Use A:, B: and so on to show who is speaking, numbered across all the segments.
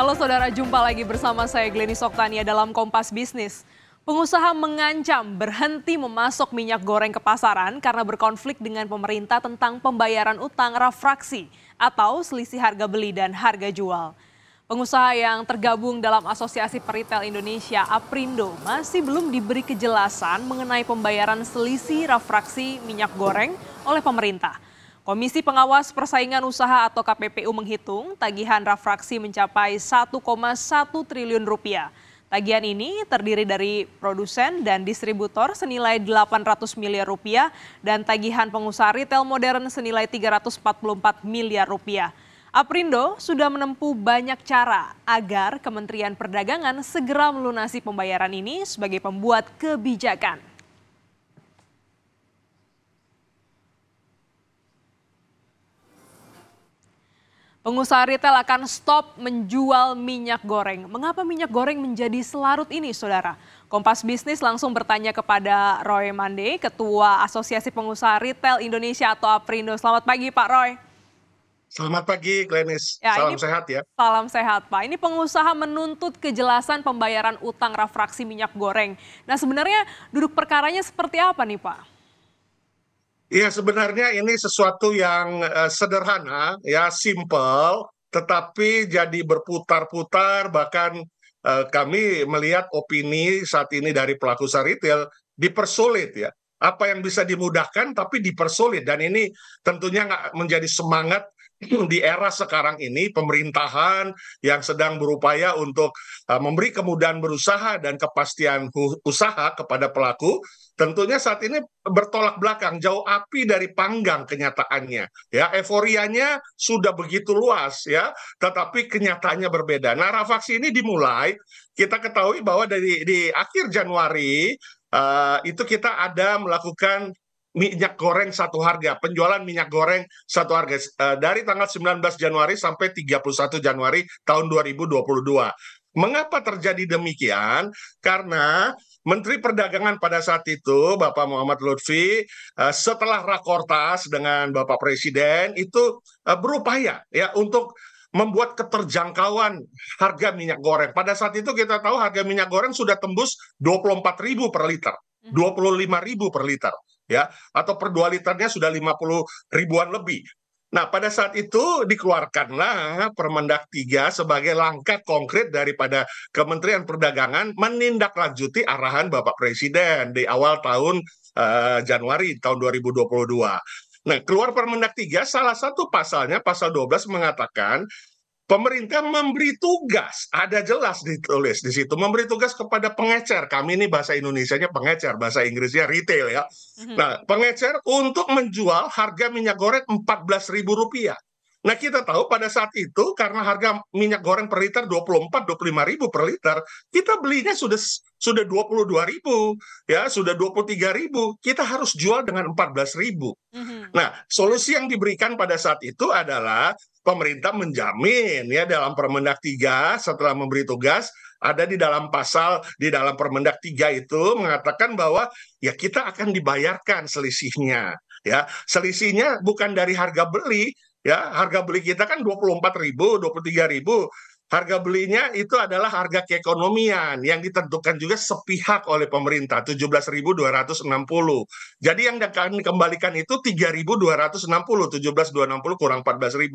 A: Halo saudara, jumpa lagi bersama saya Gleni Soktania dalam Kompas Bisnis. Pengusaha mengancam berhenti memasok minyak goreng ke pasaran karena berkonflik dengan pemerintah tentang pembayaran utang refraksi atau selisih harga beli dan harga jual. Pengusaha yang tergabung dalam Asosiasi Peritel Indonesia Aprindo masih belum diberi kejelasan mengenai pembayaran selisih refraksi minyak goreng oleh pemerintah. Komisi Pengawas Persaingan Usaha atau KPPU menghitung tagihan refraksi mencapai 1,1 triliun rupiah. Tagihan ini terdiri dari produsen dan distributor senilai 800 miliar rupiah dan tagihan pengusaha retail modern senilai 344 miliar rupiah. Aprindo sudah menempuh banyak cara agar Kementerian Perdagangan segera melunasi pembayaran ini sebagai pembuat kebijakan. Pengusaha retail akan stop menjual minyak goreng. Mengapa minyak goreng menjadi selarut ini, Saudara? Kompas Bisnis langsung bertanya kepada Roy Mande, Ketua Asosiasi Pengusaha Retail Indonesia atau APRINDO. Selamat pagi, Pak Roy.
B: Selamat pagi, Glenis. Ya, salam ini, sehat ya.
A: Salam sehat, Pak. Ini pengusaha menuntut kejelasan pembayaran utang refraksi minyak goreng. Nah, sebenarnya duduk perkaranya seperti apa nih, Pak?
B: Ya sebenarnya ini sesuatu yang uh, sederhana, ya simple, tetapi jadi berputar-putar bahkan uh, kami melihat opini saat ini dari pelaku usaha retail dipersulit ya. Apa yang bisa dimudahkan tapi dipersulit dan ini tentunya nggak menjadi semangat di era sekarang ini pemerintahan yang sedang berupaya untuk uh, memberi kemudahan berusaha dan kepastian usaha kepada pelaku tentunya saat ini bertolak belakang jauh api dari panggang kenyataannya ya euforianya sudah begitu luas ya tetapi kenyataannya berbeda nah rafaksi ini dimulai kita ketahui bahwa dari di akhir Januari Uh, itu kita ada melakukan minyak goreng satu harga, penjualan minyak goreng satu harga eh, dari tanggal 19 Januari sampai 31 Januari tahun 2022. Mengapa terjadi demikian? Karena Menteri Perdagangan pada saat itu Bapak Muhammad Lutfi eh, setelah rakortas dengan Bapak Presiden itu eh, berupaya ya untuk membuat keterjangkauan harga minyak goreng. Pada saat itu kita tahu harga minyak goreng sudah tembus 24.000 per liter, 25.000 hmm. per liter ya atau per 2 liternya sudah 50 ribuan lebih. Nah, pada saat itu dikeluarkanlah Permendak 3 sebagai langkah konkret daripada Kementerian Perdagangan menindaklanjuti arahan Bapak Presiden di awal tahun uh, Januari tahun 2022. Nah, keluar Permendak 3 salah satu pasalnya pasal 12 mengatakan Pemerintah memberi tugas, ada jelas ditulis di situ, memberi tugas kepada pengecer. Kami ini bahasa Indonesia-nya pengecer, bahasa Inggrisnya retail ya. Mhm. Nah, pengecer untuk menjual harga minyak goreng Rp14.000. Nah, kita tahu pada saat itu karena harga minyak goreng per liter 24 25 ribu per liter, kita belinya sudah sudah 22.000 ya, sudah 23.000 Kita harus jual dengan 14.000. Mhm. Nah, solusi yang diberikan pada saat itu adalah pemerintah menjamin ya dalam Permendak 3 setelah memberi tugas ada di dalam pasal di dalam Permendak 3 itu mengatakan bahwa ya kita akan dibayarkan selisihnya ya selisihnya bukan dari harga beli ya harga beli kita kan 24.000 ribu Harga belinya itu adalah harga keekonomian yang ditentukan juga sepihak oleh pemerintah 17.260. Jadi yang akan dikembalikan itu 3.260, 17.260 kurang 14.000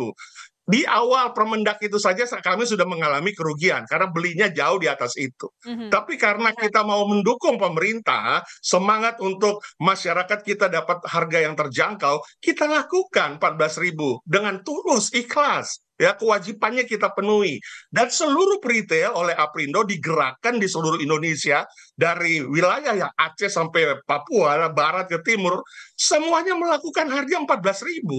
B: di awal Permendak itu saja kami sudah mengalami kerugian karena belinya jauh di atas itu. Mm -hmm. Tapi karena iya. kita mau mendukung pemerintah, semangat untuk masyarakat kita dapat harga yang terjangkau, kita lakukan 14.000 dengan tulus ikhlas ya kewajibannya kita penuhi dan seluruh retail oleh Aprindo digerakkan di seluruh Indonesia dari wilayah yang Aceh sampai Papua barat ke timur semuanya melakukan harga 14.000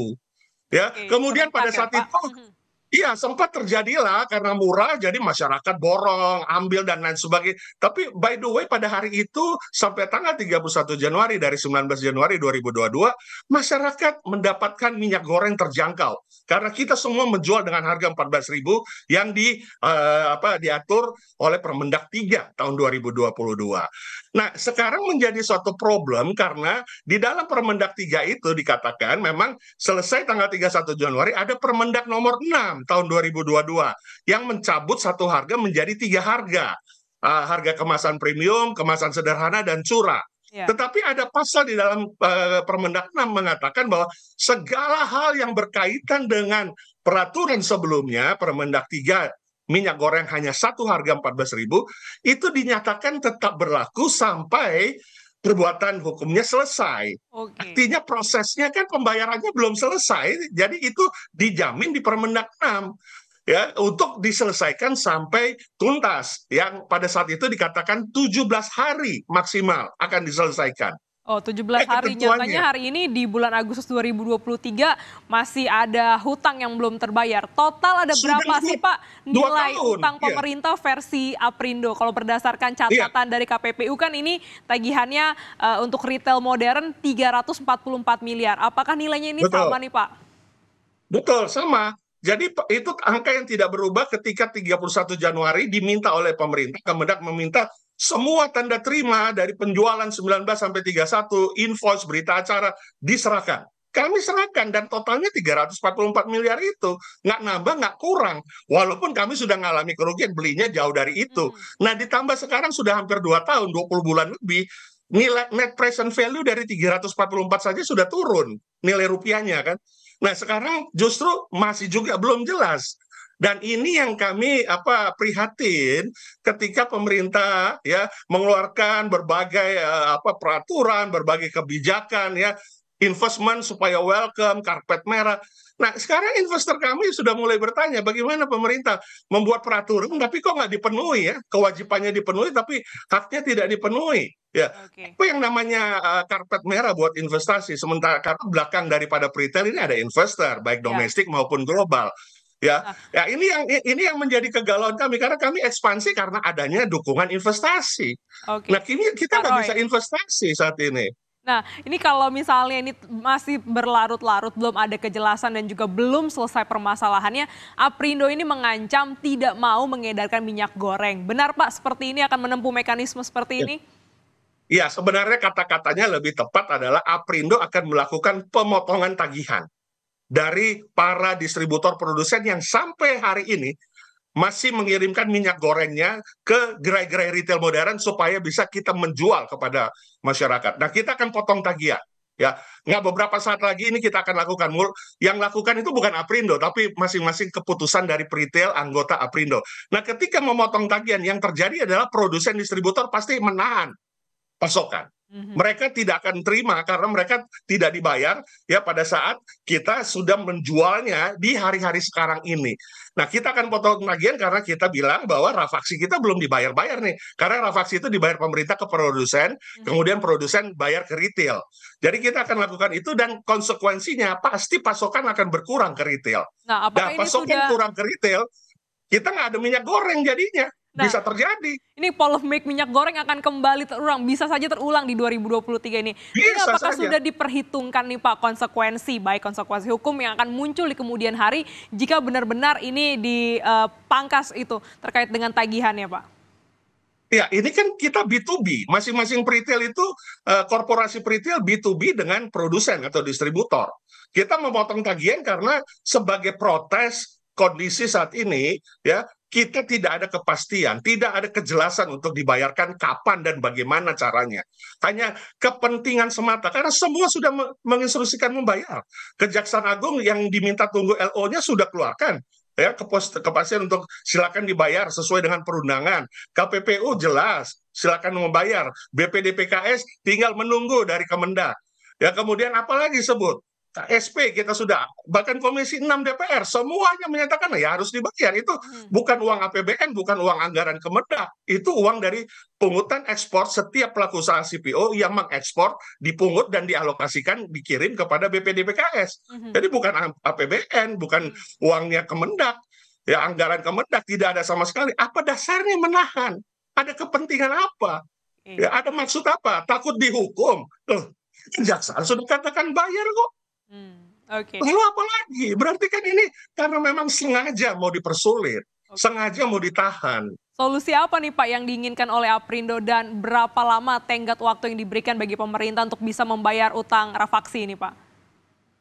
B: Ya, okay. kemudian pada saat ya, itu mhm. Iya, sempat terjadilah karena murah, jadi masyarakat borong, ambil, dan lain sebagainya. Tapi by the way, pada hari itu sampai tanggal 31 Januari dari 19 Januari 2022, masyarakat mendapatkan minyak goreng terjangkau. Karena kita semua menjual dengan harga 14.000 yang di uh, apa diatur oleh Permendak 3 tahun 2022 nah sekarang menjadi suatu problem karena di dalam permendak 3 itu dikatakan memang selesai tanggal 31 Januari ada permendak nomor 6 tahun 2022 yang mencabut satu harga menjadi tiga harga. Uh, harga kemasan premium, kemasan sederhana, dan curah. Ya. Tetapi ada pasal di dalam uh, Permendak 6 mengatakan bahwa segala hal yang berkaitan dengan peraturan sebelumnya Permendak 3 minyak goreng hanya satu harga ribu itu dinyatakan tetap berlaku sampai perbuatan hukumnya selesai.
A: Okay. Artinya
B: prosesnya kan pembayarannya belum selesai, jadi itu dijamin di Permendak 6 ya untuk diselesaikan sampai tuntas yang pada saat itu dikatakan 17 hari maksimal akan diselesaikan.
A: Oh, 17 eh, hari. Eh, Nyatanya hari ini di bulan Agustus 2023 masih ada hutang yang belum terbayar. Total ada Sudah berapa sih Pak nilai tahun. hutang iya. pemerintah yeah. versi Aprindo? Kalau berdasarkan iya. catatan yeah. dari KPPU kan ini tagihannya uh, untuk retail modern 344 miliar. Apakah nilainya ini Betul. sama nih Pak?
B: Betul, sama. Jadi itu angka yang tidak berubah ketika 31 Januari diminta oleh pemerintah, Kemendak meminta semua tanda terima dari penjualan 19 sampai 31 invoice berita acara diserahkan. Kami serahkan dan totalnya 344 miliar itu nggak nambah nggak kurang walaupun kami sudah mengalami kerugian belinya jauh dari itu. Hmm. Nah ditambah sekarang sudah hampir 2 tahun 20 bulan lebih nilai net present value dari 344 saja sudah turun nilai rupiahnya kan. Nah sekarang justru masih juga belum jelas dan ini yang kami apa prihatin ketika pemerintah ya mengeluarkan berbagai eh, apa peraturan, berbagai kebijakan ya investment supaya welcome, karpet merah. Nah, sekarang investor kami sudah mulai bertanya bagaimana pemerintah membuat peraturan tapi kok nggak dipenuhi ya, kewajibannya dipenuhi tapi haknya tidak dipenuhi. Ya, okay. apa yang namanya uh, karpet merah buat investasi sementara karena belakang daripada peritel ini ada investor baik ya. domestik yeah. maupun global ya. Ah. Ya ini yang ini yang menjadi kegalauan kami karena kami ekspansi karena adanya dukungan investasi. Okay. Nah kini kita nggak bisa investasi saat ini.
A: Nah, ini kalau misalnya ini masih berlarut-larut, belum ada kejelasan dan juga belum selesai permasalahannya, Aprindo ini mengancam tidak mau mengedarkan minyak goreng. Benar Pak, seperti ini akan menempuh mekanisme seperti ya. ini?
B: Ya, sebenarnya kata-katanya lebih tepat adalah Aprindo akan melakukan pemotongan tagihan dari para distributor produsen yang sampai hari ini masih mengirimkan minyak gorengnya ke gerai-gerai retail modern supaya bisa kita menjual kepada masyarakat. Nah, kita akan potong tagihan. Ya, nggak beberapa saat lagi ini kita akan lakukan. Yang lakukan itu bukan Aprindo, tapi masing-masing keputusan dari retail anggota Aprindo. Nah, ketika memotong tagihan, yang terjadi adalah produsen distributor pasti menahan pasokan. Mm-hmm. mereka tidak akan terima karena mereka tidak dibayar ya pada saat kita sudah menjualnya di hari-hari sekarang ini. Nah kita akan potong tagihan karena kita bilang bahwa rafaksi kita belum dibayar-bayar nih. Karena rafaksi itu dibayar pemerintah ke produsen, mm-hmm. kemudian produsen bayar ke retail. Jadi kita akan lakukan itu dan konsekuensinya pasti pasokan akan berkurang ke retail.
A: Nah, apakah nah pasokan sudah... kurang
B: ke retail, kita nggak ada minyak goreng jadinya. Nah, bisa
A: terjadi. Ini polemik minyak goreng akan kembali terulang, bisa saja terulang di 2023 ini. Bisa ini apakah saja. sudah diperhitungkan nih Pak konsekuensi, baik konsekuensi hukum yang akan muncul di kemudian hari jika benar-benar ini dipangkas eh, itu terkait dengan tagihan ya Pak?
B: Ya, ini kan kita B2B. Masing-masing retail itu eh, korporasi retail B2B dengan produsen atau distributor. Kita memotong tagihan karena sebagai protes kondisi saat ini ya kita tidak ada kepastian, tidak ada kejelasan untuk dibayarkan kapan dan bagaimana caranya. Hanya kepentingan semata, karena semua sudah menginstruksikan membayar. Kejaksaan Agung yang diminta tunggu LO-nya sudah keluarkan ya kepastian untuk silakan dibayar sesuai dengan perundangan. KPPU jelas silakan membayar. BPDPKS tinggal menunggu dari Kemendak. Ya kemudian apalagi sebut SP kita sudah bahkan Komisi 6 DPR semuanya menyatakan ya harus dibayar itu hmm. bukan uang APBN bukan uang anggaran Kemendak itu uang dari pungutan ekspor setiap pelaku usaha CPO yang mengekspor dipungut dan dialokasikan dikirim kepada BPDPKS hmm. jadi bukan APBN bukan hmm. uangnya Kemendak ya anggaran Kemendak tidak ada sama sekali apa dasarnya menahan ada kepentingan apa hmm. ya ada maksud apa takut dihukum Loh, jaksa sudah katakan bayar kok.
A: Hmm, Okay. Lalu apa lagi?
B: Berarti kan ini karena memang sengaja mau dipersulit, okay. sengaja mau ditahan.
A: Solusi apa nih Pak yang diinginkan oleh Aprindo dan berapa lama tenggat waktu yang diberikan bagi pemerintah untuk bisa membayar utang rafaksi ini Pak?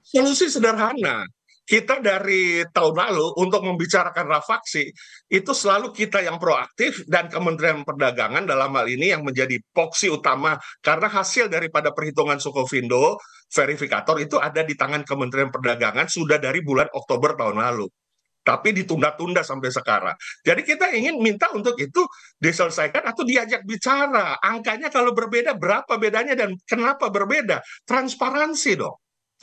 B: Solusi sederhana, kita dari tahun lalu untuk membicarakan rafaksi itu selalu kita yang proaktif dan Kementerian Perdagangan dalam hal ini yang menjadi poksi utama karena hasil daripada perhitungan Sukovindo verifikator itu ada di tangan Kementerian Perdagangan sudah dari bulan Oktober tahun lalu tapi ditunda-tunda sampai sekarang. Jadi kita ingin minta untuk itu diselesaikan atau diajak bicara. Angkanya kalau berbeda berapa bedanya dan kenapa berbeda? Transparansi dong.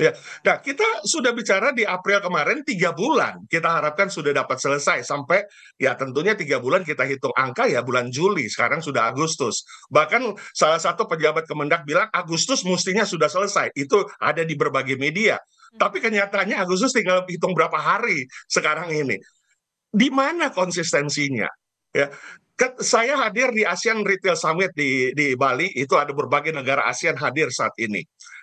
B: Ya, nah kita sudah bicara di April kemarin tiga bulan. Kita harapkan sudah dapat selesai sampai ya tentunya tiga bulan kita hitung angka ya bulan Juli. Sekarang sudah Agustus. Bahkan salah satu pejabat Kemendak bilang Agustus mestinya sudah selesai. Itu ada di berbagai media. Hmm. Tapi kenyataannya Agustus tinggal hitung berapa hari sekarang ini. Di mana konsistensinya? Ya, kan saya hadir di ASEAN Retail Summit di, di Bali, itu ada berbagai negara ASEAN hadir saat ini.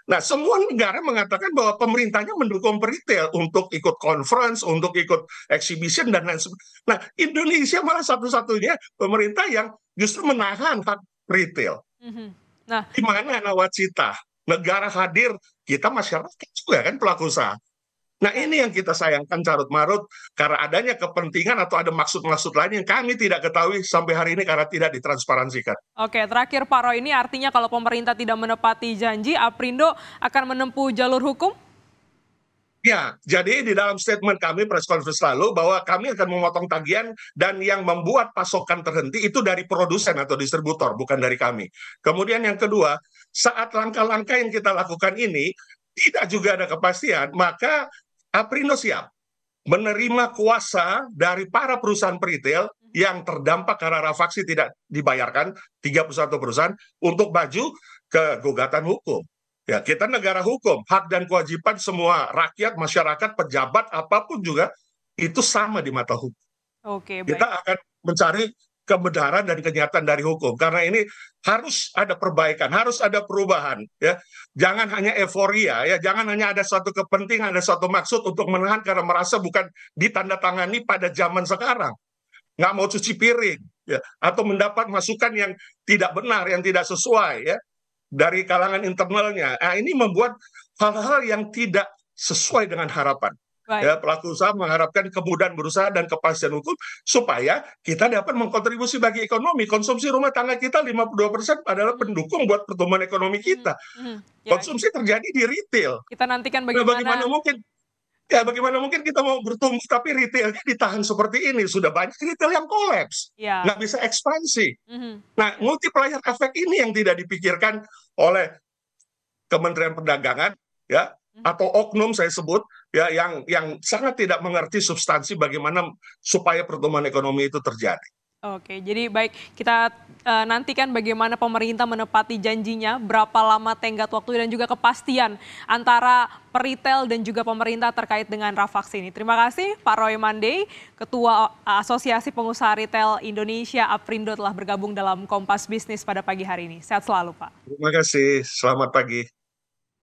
B: Nah, semua negara mengatakan bahwa pemerintahnya mendukung peritel untuk ikut conference, untuk ikut exhibition, dan lain sebagainya. Nah, Indonesia malah satu-satunya pemerintah yang justru menahan hak retail. Mm-hmm. Nah, di mana nawacita? Negara hadir, kita masyarakat juga kan pelaku usaha. Nah ini yang kita sayangkan carut marut karena adanya kepentingan atau ada maksud-maksud lain yang kami tidak ketahui sampai hari ini karena tidak ditransparansikan.
A: Oke terakhir Pak Roy ini artinya kalau pemerintah tidak menepati janji Aprindo akan menempuh jalur hukum?
B: Ya, jadi di dalam statement kami press conference lalu bahwa kami akan memotong tagihan dan yang membuat pasokan terhenti itu dari produsen atau distributor, bukan dari kami. Kemudian yang kedua, saat langkah-langkah yang kita lakukan ini tidak juga ada kepastian, maka Aprino siap menerima kuasa dari para perusahaan retail yang terdampak karena rafaksi tidak dibayarkan 31 perusahaan untuk maju ke gugatan hukum. Ya, kita negara hukum, hak dan kewajiban semua rakyat, masyarakat, pejabat apapun juga itu sama di mata hukum.
A: Oke, Kita
B: akan mencari kebenaran dan kenyataan dari hukum karena ini harus ada perbaikan harus ada perubahan ya jangan hanya euforia ya jangan hanya ada suatu kepentingan ada suatu maksud untuk menahan karena merasa bukan ditandatangani pada zaman sekarang nggak mau cuci piring ya atau mendapat masukan yang tidak benar yang tidak sesuai ya dari kalangan internalnya nah, ini membuat hal-hal yang tidak sesuai dengan harapan Ya pelaku usaha mengharapkan kemudahan berusaha dan kepastian hukum supaya kita dapat mengkontribusi bagi ekonomi konsumsi rumah tangga kita 52% adalah pendukung buat pertumbuhan ekonomi hmm, kita
A: hmm. hmm. Ya. konsumsi
B: terjadi di retail
A: kita nantikan nah, bagaimana, nah, bagaimana
B: mungkin Ya bagaimana mungkin kita mau bertumbuh tapi retailnya ditahan seperti ini sudah banyak retail yang kolaps, ya. nggak bisa ekspansi. hmm, hmm. Nah multiplier efek ini yang tidak dipikirkan oleh Kementerian Perdagangan ya Mhm. atau oknum saya sebut ya yang yang sangat tidak mengerti substansi bagaimana supaya pertumbuhan ekonomi itu terjadi.
A: Oke, jadi baik kita uh, nantikan bagaimana pemerintah menepati janjinya, berapa lama tenggat waktu dan juga kepastian antara peritel dan juga pemerintah terkait dengan rafaksi ini. Terima kasih Pak Roy Mandey, Ketua Asosiasi Pengusaha Retail Indonesia Aprindo telah bergabung dalam Kompas Bisnis pada pagi hari ini. Sehat selalu Pak.
B: Terima kasih, selamat pagi.